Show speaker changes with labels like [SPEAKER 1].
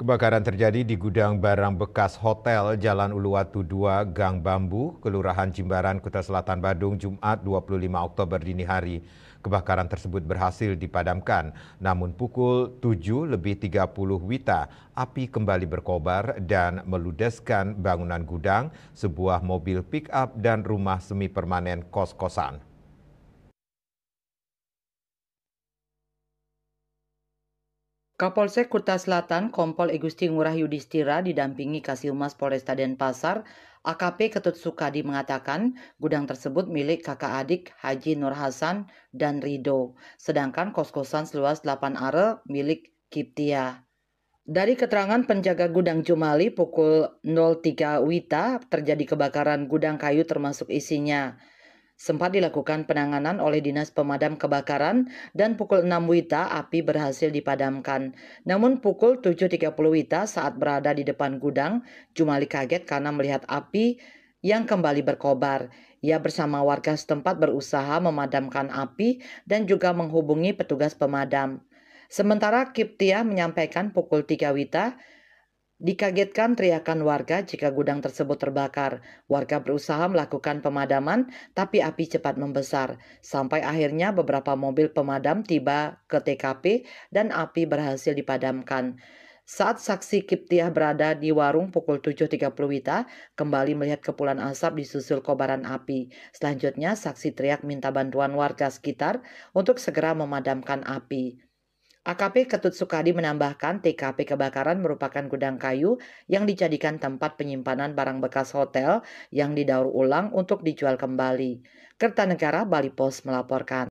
[SPEAKER 1] Kebakaran terjadi di gudang barang bekas hotel Jalan Uluwatu 2, Gang Bambu, Kelurahan Jimbaran, Kota Selatan, Badung, Jumat 25 Oktober dini hari. Kebakaran tersebut berhasil dipadamkan, namun pukul 7 lebih 30 Wita, api kembali berkobar dan meludeskan bangunan gudang, sebuah mobil pick-up dan rumah semi permanen kos-kosan.
[SPEAKER 2] Kapolsek Kuta Selatan Kompol Egusti Ngurah Yudhistira didampingi Kasilmas Polresta Denpasar, AKP Ketut Sukadi mengatakan gudang tersebut milik kakak adik Haji Nur Hasan dan Rido, sedangkan kos-kosan seluas 8 are milik Kiptia. Dari keterangan penjaga gudang Jumali pukul 03 Wita terjadi kebakaran gudang kayu termasuk isinya. Sempat dilakukan penanganan oleh Dinas Pemadam Kebakaran dan pukul 6 Wita api berhasil dipadamkan. Namun pukul 7.30 Wita saat berada di depan gudang, Jumali kaget karena melihat api yang kembali berkobar. Ia bersama warga setempat berusaha memadamkan api dan juga menghubungi petugas pemadam. Sementara Kiptia menyampaikan pukul 3 Wita, Dikagetkan teriakan warga jika gudang tersebut terbakar. Warga berusaha melakukan pemadaman, tapi api cepat membesar. Sampai akhirnya beberapa mobil pemadam tiba ke TKP dan api berhasil dipadamkan. Saat saksi Kiptiah berada di warung pukul 7.30 Wita, kembali melihat kepulan asap disusul kobaran api. Selanjutnya, saksi teriak minta bantuan warga sekitar untuk segera memadamkan api. AKP Ketut Sukadi menambahkan TKP kebakaran merupakan gudang kayu yang dijadikan tempat penyimpanan barang bekas hotel yang didaur ulang untuk dijual kembali. Kertanegara, Bali Post melaporkan.